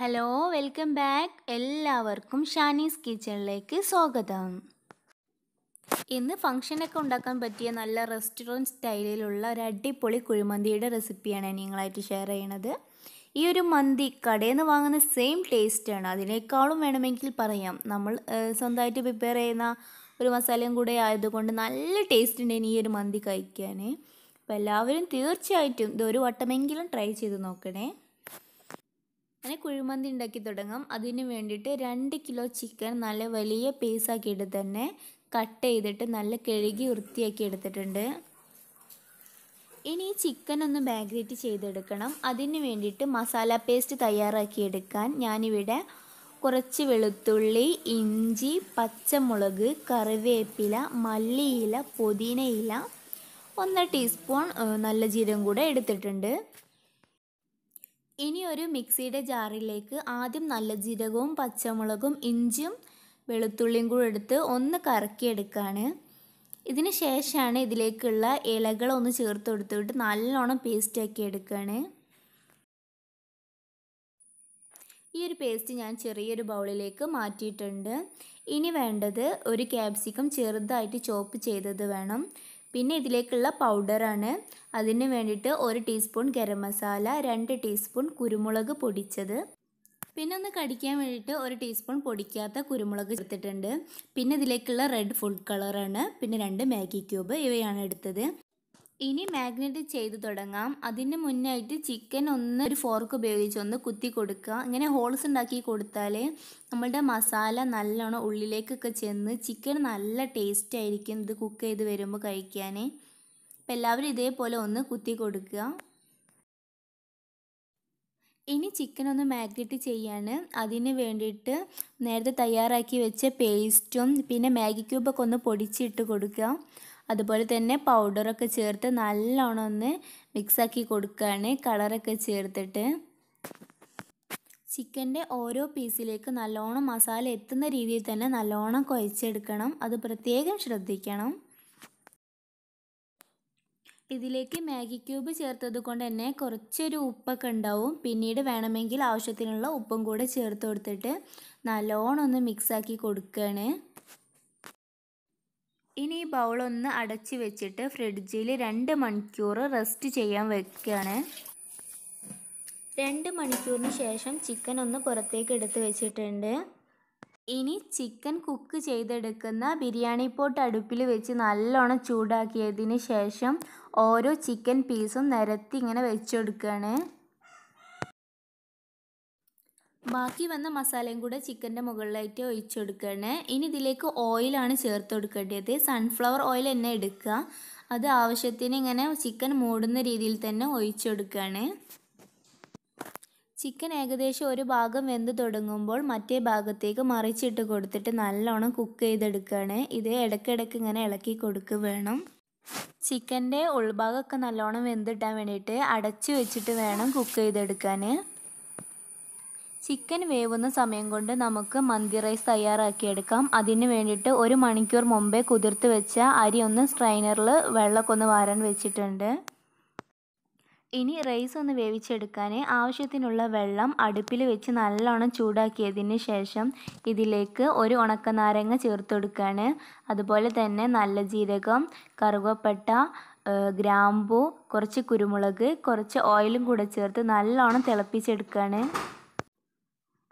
hello welcome back എല്ലാവർക്കും ഷാനീസ് കിച്ചണിലേക്ക് സ്വാഗതം ഇന്ന് ഫംഗ്ഷനൊക്കെ ഉണ്ടാക്കാൻ പറ്റിയ നല്ല റെസ്റ്റോറൻറ്റ് സ്റ്റൈലിലുള്ള ഒരു അടിപൊളി കുഴിമന്തിയുടെ റെസിപ്പിയാണ് നിങ്ങളായിട്ട് ഷെയർ ചെയ്യണത് ഈ ഒരു മന്തി കടയിൽ നിന്ന് വാങ്ങുന്ന സെയിം ടേസ്റ്റാണ് അതിനേക്കാളും വേണമെങ്കിൽ പറയാം നമ്മൾ സ്വന്തമായിട്ട് പ്രിപ്പയർ ചെയ്യുന്ന ഒരു മസാലയും കൂടെ ആയതുകൊണ്ട് നല്ല ടേസ്റ്റ് ഉണ്ട് ഈ ഒരു മന്തി കഴിക്കാൻ അപ്പോൾ എല്ലാവരും തീർച്ചയായിട്ടും ഇതൊരു വട്ടമെങ്കിലും ട്രൈ ചെയ്ത് നോക്കണേ അങ്ങനെ കുഴിമന്തി ഉണ്ടാക്കി തുടങ്ങാം അതിന് വേണ്ടിയിട്ട് രണ്ട് കിലോ ചിക്കൻ നല്ല വലിയ പീസാക്കിയിട്ട് തന്നെ കട്ട് ചെയ്തിട്ട് നല്ല കഴുകി വൃത്തിയാക്കി എടുത്തിട്ടുണ്ട് ഇനി ഈ ചിക്കൻ ഒന്ന് മാഗ്രേറ്റ് ചെയ്തെടുക്കണം അതിന് വേണ്ടിയിട്ട് മസാല പേസ്റ്റ് തയ്യാറാക്കിയെടുക്കാൻ ഞാനിവിടെ കുറച്ച് വെളുത്തുള്ളി ഇഞ്ചി പച്ചമുളക് കറിവേപ്പില മല്ലിയില പുതിനയില ഒന്ന് ടീസ്പൂൺ നല്ല ജീരം കൂടെ എടുത്തിട്ടുണ്ട് ഇനി ഒരു മിക്സിയുടെ ജാറിലേക്ക് ആദ്യം നല്ല ജീരകവും പച്ചമുളകും ഇഞ്ചും വെളുത്തുള്ളിയും കൂടെ എടുത്ത് ഒന്ന് കറക്കിയെടുക്കുകയാണ് ഇതിന് ശേഷമാണ് ഇതിലേക്കുള്ള ഇലകളൊന്ന് ചേർത്ത് കൊടുത്തിട്ട് നല്ലോണം പേസ്റ്റാക്കി എടുക്കുകയാണ് ഈ ഒരു പേസ്റ്റ് ഞാൻ ചെറിയൊരു ബൗളിലേക്ക് മാറ്റിയിട്ടുണ്ട് ഇനി വേണ്ടത് ഒരു ക്യാപ്സിക്കം ചെറുതായിട്ട് ചോപ്പ് ചെയ്തത് വേണം പിന്നെ ഇതിലേക്കുള്ള പൗഡറാണ് അതിന് വേണ്ടിയിട്ട് ഒരു ടീസ്പൂൺ ഗരം മസാല രണ്ട് ടീസ്പൂൺ കുരുമുളക് പൊടിച്ചത് പിന്നെ ഒന്ന് കടിക്കാൻ വേണ്ടിയിട്ട് ഒരു ടീസ്പൂൺ പൊടിക്കാത്ത കുരുമുളക് എടുത്തിട്ടുണ്ട് പിന്നെ ഇതിലേക്കുള്ള റെഡ് ഫുഡ് കളറാണ് പിന്നെ രണ്ട് മാഗി ക്യൂബ് ഇവയാണ് എടുത്തത് ഇനി മാഗ്നറ്റ് ചെയ്ത് തുടങ്ങാം അതിന് മുന്നായിട്ട് ചിക്കൻ ഒന്ന് ഒരു ഫോർക്ക് ഉപയോഗിച്ച് ഒന്ന് കുത്തി കൊടുക്കുക ഇങ്ങനെ ഹോൾസ് ഉണ്ടാക്കി കൊടുത്താൽ നമ്മളുടെ മസാല നല്ലോണം ഉള്ളിലേക്കൊക്കെ ചെന്ന് ചിക്കൻ നല്ല ടേസ്റ്റ് ആയിരിക്കും ഇത് കുക്ക് ചെയ്ത് വരുമ്പോൾ കഴിക്കാൻ അപ്പം എല്ലാവരും ഇതേപോലെ ഒന്ന് കുത്തി കൊടുക്കുക ഇനി ചിക്കൻ ഒന്ന് മാഗ്നറ്റ് ചെയ്യാണ് അതിന് വേണ്ടിയിട്ട് നേരത്തെ തയ്യാറാക്കി വെച്ച പേസ്റ്റും പിന്നെ മാഗി ക്യൂബൊക്കെ ഒന്ന് പൊടിച്ചിട്ട് കൊടുക്കുക അതുപോലെ തന്നെ പൗഡറൊക്കെ ചേർത്ത് നല്ലോണം ഒന്ന് മിക്സാക്കി കൊടുക്കുകയാണ് കളറൊക്കെ ചേർത്തിട്ട് ചിക്കൻ്റെ ഓരോ പീസിലേക്ക് നല്ലോണം മസാല എത്തുന്ന രീതിയിൽ തന്നെ നല്ലോണം കുഴച്ചെടുക്കണം അത് പ്രത്യേകം ശ്രദ്ധിക്കണം ഇതിലേക്ക് മാഗി ക്യൂബ് ചേർത്തത് കൊണ്ട് തന്നെ കുറച്ചൊരു ഉപ്പൊക്കെ ഉണ്ടാവും പിന്നീട് വേണമെങ്കിൽ ആവശ്യത്തിനുള്ള ഉപ്പും കൂടെ ചേർത്ത് കൊടുത്തിട്ട് നല്ലോണം ഒന്ന് മിക്സാക്കി കൊടുക്കുകയാണ് ഇനി ഈ ബൗളൊന്ന് അടച്ച് വെച്ചിട്ട് ഫ്രിഡ്ജിൽ രണ്ട് മണിക്കൂർ റെസ്റ്റ് ചെയ്യാൻ വെക്കുകയാണ് രണ്ട് മണിക്കൂറിന് ശേഷം ചിക്കൻ ഒന്ന് പുറത്തേക്ക് എടുത്ത് വെച്ചിട്ടുണ്ട് ഇനി ചിക്കൻ കുക്ക് ചെയ്തെടുക്കുന്ന ബിരിയാണി പോട്ട് അടുപ്പിൽ വെച്ച് നല്ലോണം ചൂടാക്കിയതിന് ശേഷം ഓരോ ചിക്കൻ പീസും നിരത്തി ഇങ്ങനെ വെച്ചെടുക്കുകയാണ് ബാക്കി വന്ന മസാലയും കൂടെ ചിക്കൻ്റെ മുകളിലായിട്ട് ഒഴിച്ചു കൊടുക്കണേ ഇനി ഇതിലേക്ക് ഓയിലാണ് ചേർത്ത് കൊടുക്കേണ്ടത് സൺഫ്ലവർ ഓയിൽ തന്നെ എടുക്കുക അത് ആവശ്യത്തിന് ഇങ്ങനെ ചിക്കൻ മൂടുന്ന രീതിയിൽ തന്നെ ഒഴിച്ചു കൊടുക്കുകയാണ് ചിക്കൻ ഏകദേശം ഒരു ഭാഗം വെന്ത് തുടങ്ങുമ്പോൾ മറ്റേ ഭാഗത്തേക്ക് മറിച്ചിട്ട് കൊടുത്തിട്ട് നല്ലോണം കുക്ക് ചെയ്തെടുക്കുകയാണ് ഇത് ഇടയ്ക്കിടയ്ക്ക് ഇങ്ങനെ ഇളക്കി കൊടുക്കുക വേണം ചിക്കൻ്റെ ഉൾഭാഗമൊക്കെ നല്ലോണം വെന്തിട്ടാൻ വേണ്ടിയിട്ട് അടച്ചു വെച്ചിട്ട് വേണം കുക്ക് ചെയ്തെടുക്കാൻ ചിക്കൻ വേവുന്ന സമയം കൊണ്ട് നമുക്ക് മന്തി റൈസ് തയ്യാറാക്കിയെടുക്കാം അതിന് വേണ്ടിയിട്ട് ഒരു മണിക്കൂർ മുമ്പേ കുതിർത്ത് വെച്ച അരി ഒന്ന് സ്ട്രൈനറിൽ വെള്ളക്കൊന്ന് വാരാൻ വെച്ചിട്ടുണ്ട് ഇനി റൈസ് ഒന്ന് വേവിച്ചെടുക്കാൻ ആവശ്യത്തിനുള്ള വെള്ളം അടുപ്പിൽ വെച്ച് നല്ലോണം ചൂടാക്കിയതിന് ശേഷം ഇതിലേക്ക് ഒരു ഉണക്കനാരങ്ങ ചേർത്തെടുക്കുകയാണ് അതുപോലെ തന്നെ നല്ല ജീരകം കറുവപ്പട്ട ഗ്രാമ്പു കുറച്ച് കുരുമുളക് കുറച്ച് ഓയിലും കൂടെ ചേർത്ത് നല്ലോണം തിളപ്പിച്ചെടുക്കുകയാണ്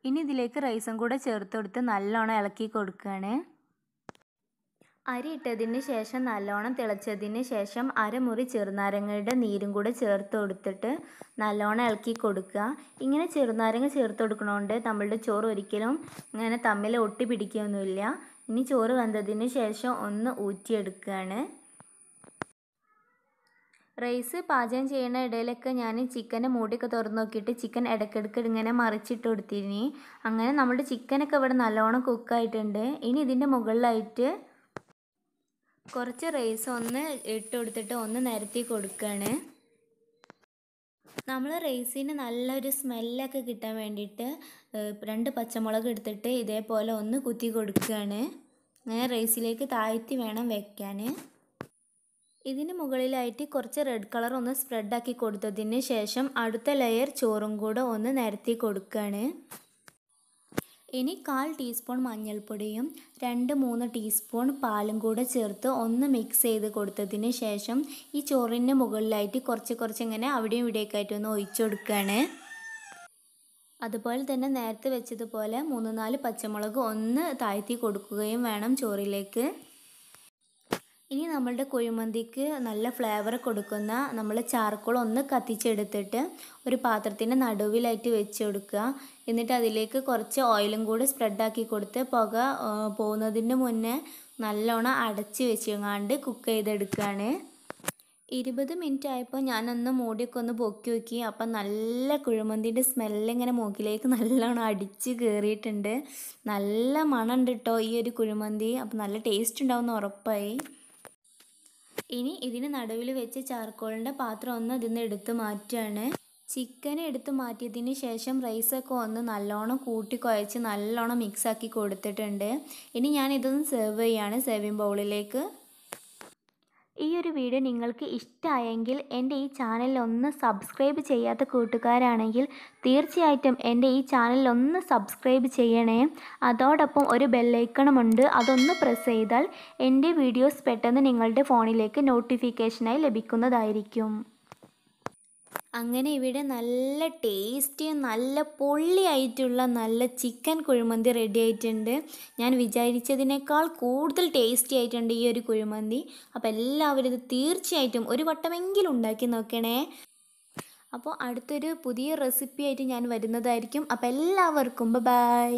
ഇനി ഇതിലേക്ക് റൈസും കൂടെ ചേർത്തെടുത്ത് നല്ലോണം ഇളക്കി കൊടുക്കുകയാണ് അരി ഇട്ടതിന് ശേഷം നല്ലോണം തിളച്ചതിന് ശേഷം അരമുറി ചെറുനാരങ്ങയുടെ നീരും കൂടെ ചേർത്ത് കൊടുത്തിട്ട് നല്ലോണം ഇളക്കി കൊടുക്കുക ഇങ്ങനെ ചെറുനാരങ്ങ ചേർത്ത് കൊടുക്കണോണ്ട് നമ്മളുടെ ചോറ് ഒരിക്കലും ഇങ്ങനെ തമ്മിൽ ഒട്ടി പിടിക്കുകയൊന്നുമില്ല ഇനി ചോറ് വെന്തതിന് ശേഷം ഒന്ന് ഊറ്റിയെടുക്കുകയാണ് റൈസ് പാചകം ചെയ്യുന്ന ഇടയിലൊക്കെ ഞാൻ ചിക്കനെ മൂടിയൊക്കെ തുറന്ന് നോക്കിയിട്ട് ചിക്കൻ ഇടയ്ക്കിടയ്ക്ക് ഇങ്ങനെ മറിച്ചിട്ട് കൊടുത്തിരുന്നു അങ്ങനെ നമ്മുടെ ചിക്കനൊക്കെ ഇവിടെ നല്ലോണം കുക്കായിട്ടുണ്ട് ഇനി ഇതിൻ്റെ മുകളിലായിട്ട് കുറച്ച് റൈസ് ഒന്ന് ഇട്ട് കൊടുത്തിട്ട് ഒന്ന് നിരത്തി കൊടുക്കുകയാണ് നമ്മൾ റൈസിന് നല്ലൊരു സ്മെല്ലൊക്കെ കിട്ടാൻ വേണ്ടിയിട്ട് രണ്ട് പച്ചമുളക് എടുത്തിട്ട് ഇതേപോലെ ഒന്ന് കുത്തി കൊടുക്കുകയാണ് അങ്ങനെ റൈസിലേക്ക് താഴ്ത്തി വേണം വെക്കാൻ ഇതിന് മുകളിലായിട്ട് കുറച്ച് റെഡ് കളർ ഒന്ന് സ്പ്രെഡാക്കി കൊടുത്തതിന് ശേഷം അടുത്ത ലെയർ ചോറും കൂടെ ഒന്ന് നിരത്തി കൊടുക്കുകയാണ് ഇനി കാൽ ടീസ്പൂൺ മഞ്ഞൾപ്പൊടിയും രണ്ട് മൂന്ന് ടീസ്പൂൺ പാലും കൂടെ ചേർത്ത് ഒന്ന് മിക്സ് ചെയ്ത് കൊടുത്തതിന് ശേഷം ഈ ചോറിൻ്റെ മുകളിലായിട്ട് കുറച്ച് കുറച്ച് ഇങ്ങനെ അവിടെയും ഇവിടെയൊക്കെയായിട്ട് ഒന്ന് ഒഴിച്ചു കൊടുക്കുകയാണ് അതുപോലെ തന്നെ നേരത്തെ വെച്ചതുപോലെ മൂന്ന് നാല് പച്ചമുളക് ഒന്ന് താഴ്ത്തി കൊടുക്കുകയും വേണം ചോറിലേക്ക് ഇനി നമ്മളുടെ കുഴിമന്തിക്ക് നല്ല ഫ്ലേവർ കൊടുക്കുന്ന നമ്മൾ ചാർക്കോൾ ഒന്ന് കത്തിച്ചെടുത്തിട്ട് ഒരു പാത്രത്തിൻ്റെ നടുവിലായിട്ട് വെച്ച് കൊടുക്കുക എന്നിട്ട് അതിലേക്ക് കുറച്ച് ഓയിലും കൂടി സ്പ്രെഡാക്കി കൊടുത്ത് പുക പോകുന്നതിന് മുന്നേ നല്ലോണം അടച്ച് വെച്ചെങ്ങാണ്ട് കുക്ക് ചെയ്തെടുക്കുകയാണ് ഇരുപത് മിനിറ്റ് ആയപ്പോൾ ഞാനൊന്ന് മൂടിയൊക്കെ ഒന്ന് പൊക്കി നോക്കി അപ്പം നല്ല കുഴിമന്തിൻ്റെ സ്മെല്ലിങ്ങനെ മൂക്കിലേക്ക് നല്ലോണം അടിച്ച് കയറിയിട്ടുണ്ട് നല്ല മണമുണ്ട് കേട്ടോ ഈ ഒരു കുഴിമന്തി അപ്പം നല്ല ടേസ്റ്റ് ഉണ്ടാവുമെന്ന് ഉറപ്പായി ഇനി ഇതിന് നടുവിൽ വെച്ച് ചാർക്കോളിൻ്റെ പാത്രം ഒന്ന് നിന്ന് എടുത്ത് മാറ്റുകയാണ് ചിക്കൻ എടുത്ത് മാറ്റിയതിന് ശേഷം റൈസൊക്കെ ഒന്ന് നല്ലോണം കൂട്ടി കുഴച്ച് നല്ലോണം മിക്സാക്കി കൊടുത്തിട്ടുണ്ട് ഇനി ഞാൻ ഇതൊന്ന് സെർവ് ചെയ്യാണ് സെർവിങ് ബൗളിലേക്ക് ഈ ഒരു വീഡിയോ നിങ്ങൾക്ക് ഇഷ്ടമായെങ്കിൽ എൻ്റെ ഈ ചാനൽ ഒന്ന് സബ്സ്ക്രൈബ് ചെയ്യാത്ത കൂട്ടുകാരാണെങ്കിൽ തീർച്ചയായിട്ടും എൻ്റെ ഈ ചാനൽ ഒന്ന് സബ്സ്ക്രൈബ് ചെയ്യണേ അതോടൊപ്പം ഒരു ബെല്ലൈക്കണമുണ്ട് അതൊന്ന് പ്രസ് ചെയ്താൽ എൻ്റെ വീഡിയോസ് പെട്ടെന്ന് നിങ്ങളുടെ ഫോണിലേക്ക് നോട്ടിഫിക്കേഷനായി ലഭിക്കുന്നതായിരിക്കും അങ്ങനെ ഇവിടെ നല്ല ടേസ്റ്റി നല്ല പൊള്ളിയായിട്ടുള്ള നല്ല ചിക്കൻ കുഴിമന്തി റെഡി ആയിട്ടുണ്ട് ഞാൻ വിചാരിച്ചതിനേക്കാൾ കൂടുതൽ ടേസ്റ്റി ആയിട്ടുണ്ട് ഈ ഒരു കുഴിമന്തി അപ്പോൾ എല്ലാവരും ഇത് തീർച്ചയായിട്ടും ഒരു വട്ടമെങ്കിലും ഉണ്ടാക്കി നോക്കണേ അപ്പോൾ അടുത്തൊരു പുതിയ റെസിപ്പി ആയിട്ട് ഞാൻ വരുന്നതായിരിക്കും അപ്പോൾ എല്ലാവർക്കും ബൈ